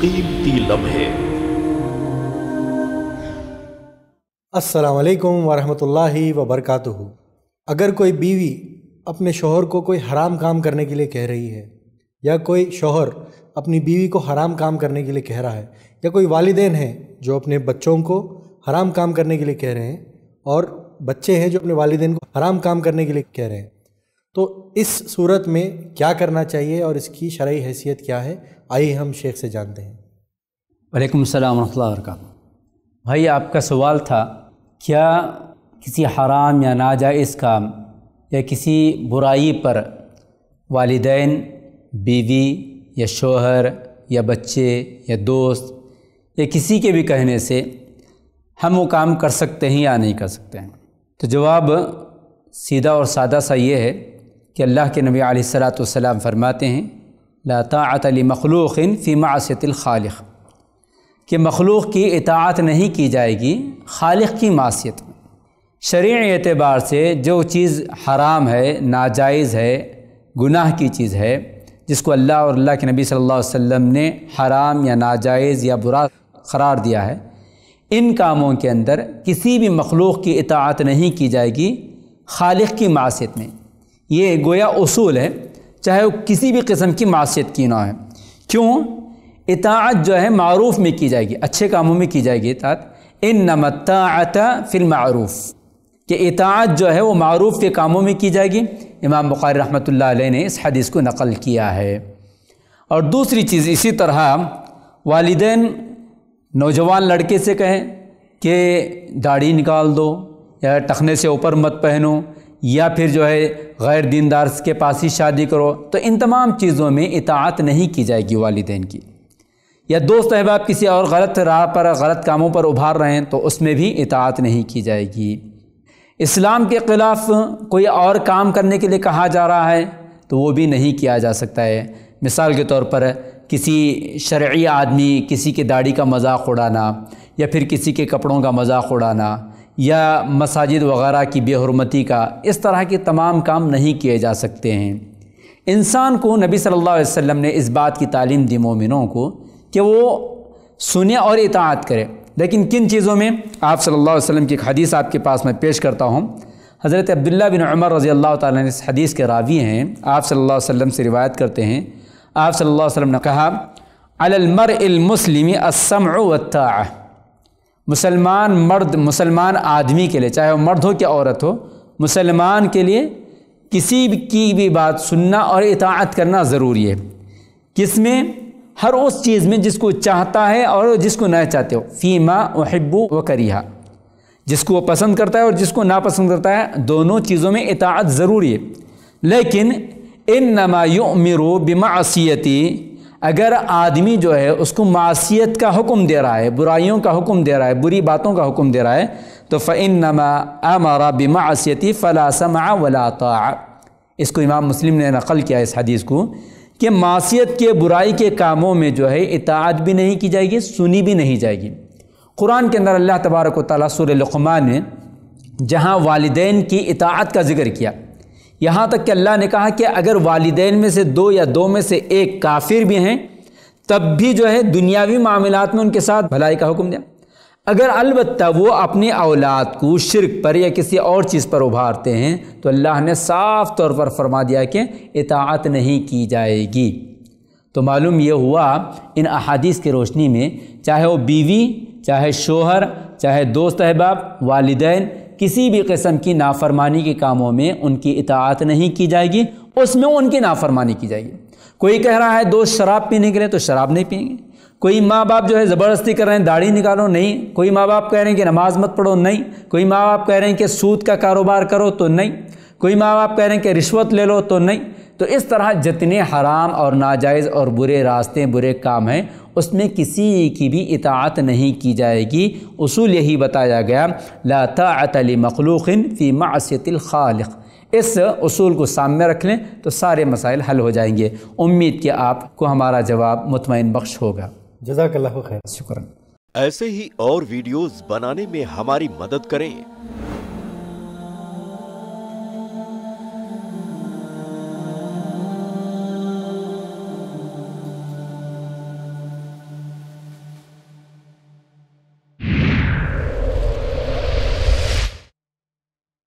कीमती लम्हे असलकम वरहमल वबरक अगर कोई बीवी अपने शोहर को कोई हराम काम करने के लिए कह रही है या कोई शोहर अपनी बीवी को हराम काम करने के लिए कह रहा है या कोई वालदेन हैं जो अपने बच्चों को हराम काम करने के लिए कह रहे हैं और बच्चे हैं जो अपने वालदेन को हराम काम करने के लिए कह रहे हैं तो इस सूरत में क्या करना चाहिए और इसकी शर्य हैसियत क्या है आइए हम शेख से जानते हैं वालेकुम सलाम वरक भाई आपका सवाल था क्या किसी हराम या नाजायज़ काम या किसी बुराई पर वालदेन बीवी या शोहर या बच्चे या दोस्त या किसी के भी कहने से हम वो काम कर सकते हैं या नहीं कर सकते हैं तो जवाब सीधा और सादा सा ये है कि अल्लाह के नबी आलतम फरमाते हैं अली मखलूक़ फ़ीमा मासतिल खालिक कि मखलूक़ की इतात नहीं की जाएगी खाल की मासीत शरी एतबार से जो चीज़ हराम है नाजायज़ है गुनाह की चीज़ है जिसको अल्लाह और अल्लाह के नबी सल्लल्लाहु अलैहि वसल्लम ने हराम या नाजायज़ या बुरा करार दिया है इन कामों के अंदर किसी भी मखलूक़ की इतात नहीं की जाएगी खालिक की मासीत में ये गोया असूल है चाहे वो किसी भी किस्म की मासीत की ना है क्यों इतात जो है मरूफ़ में की जाएगी अच्छे कामों में की जाएगी इतात इन फिल मरूफ कि इतात जो है वो मरूफ़ के कामों में की जाएगी इमाम बुखारी रहमत ने इस हदीस को नकल किया है और दूसरी चीज़ इसी तरह वालदेन नौजवान लड़के से कहें कि दाढ़ी निकाल दो या टखने से ऊपर मत पहनो या फिर जो है गैर दीनदार के पास ही शादी करो तो इन तमाम चीज़ों में इतात नहीं की जाएगी वालदेन की या दोस्त अहबाब किसी और गलत राह पर गलत कामों पर उभार रहे हैं तो उसमें भी इतात नहीं की जाएगी इस्लाम के ख़िलाफ़ कोई और काम करने के लिए कहा जा रहा है तो वो भी नहीं किया जा सकता है मिसाल के तौर पर किसी शर्य आदमी किसी के दाढ़ी का मजाक उड़ाना या फिर किसी के कपड़ों का मजाक उड़ाना या मसाजिद वगैरह की बेहरमती का इस तरह के तमाम काम नहीं किए जा सकते हैं इंसान को नबी सल्लल्लाहु अलैहि वसल्लम ने इस बात की तालीम दी मोमिनों को कि वो सुने और इतात करे लेकिन किन चीज़ों में आप सल्लल्लाहु अलैहि वसल्लम की एक हदीस आपके पास मैं पेश करता हूँ हज़रत अब्दुल्ला बिन उमर रज़ी अल्लाह ताला इस हदीस के रावी हैं आप सल्लल्लाहु अलैहि वसल्लम से रिवायत करते हैं आप सल्लल्लाहु अलैहि वसल्लम ने कहा अलमर मुस्लिम असम मुसलमान मर्द मुसलमान आदमी के लिए चाहे वो मर्द हो कि औरत हो मुसलमान के लिए किसी की भी बात सुनना और इताअत करना ज़रूरी है किस में हर उस चीज़ में जिसको चाहता है और जिसको ना चाहते हो फ़ीमा वहब्बू व करिया जिसको वो पसंद करता है और जिसको नापसंद करता है दोनों चीज़ों में इताअत ज़रूरी है लेकिन इन नमा युमिर बिमासीती अगर आदमी जो है उसको मासीत का हुक्म दे रहा है बुराइयों का हुक्म दे रहा है बुरी बातों का हुक्म दे रहा है तो फ़ैन नमा अमारा बिमासीती फ़लासम वला इसको इमाम मुस्लिम ने नकल किया इस हदीस को कि मासीत के बुराई के कामों में जो है इतात भी नहीं की जाएगी सुनी भी नहीं जाएगी कुरान के अंदर अल्लाह तबारक वाली सुर ने जहाँ वालदेन की इतात का जिक्र किया यहाँ तक कि अल्लाह ने कहा कि अगर वालदे में से दो या दो में से एक काफिर भी हैं तब भी जो है दुनियावी मामलात में उनके साथ भलाई का हुक्म दिया अगर अलबत् वो अपने औलाद को शिरक पर या किसी और चीज़ पर उभारते हैं तो अल्लाह ने साफ तौर पर फरमा दिया कि इतात नहीं की जाएगी तो मालूम ये हुआ इन अहादीस की रोशनी में चाहे वो बीवी चाहे शोहर चाहे दोस्त अहबाब वालदेन किसी भी कस्म की नाफरमानी के कामों में उनकी इतात नहीं की जाएगी उसमें उनकी नाफरमानी की जाएगी कोई कह रहा है दोस्त शराब पीने के लिए तो शराब नहीं पियेंगे कोई माँ बाप जो है ज़बरदस्ती कर रहे हैं दाढ़ी निकालो नहीं कोई माँ बाप कह रहे हैं कि नमाज़ मत पढ़ो नहीं कोई माँ बाप कह रहे हैं कि सूद का कारोबार करो तो नहीं कोई माँ बाप कह रहे हैं कि रिश्वत ले लो तो नहीं तो इस तरह जितने हराम और नाजायज़ और बुरे रास्ते बुरे काम हैं उसमें किसी की भी इतात नहीं की जाएगी उसूल यही बताया गया लाता मखलूक़िन फ़ी मासीतल खालिक़ इस असूल को सामने रख लें तो सारे मसाइल हल हो जाएंगे उम्मीद कि आपको हमारा जवाब मुतमिन बख्श होगा जजाक शुक्र ऐसे ही और वीडियोस बनाने में हमारी मदद करें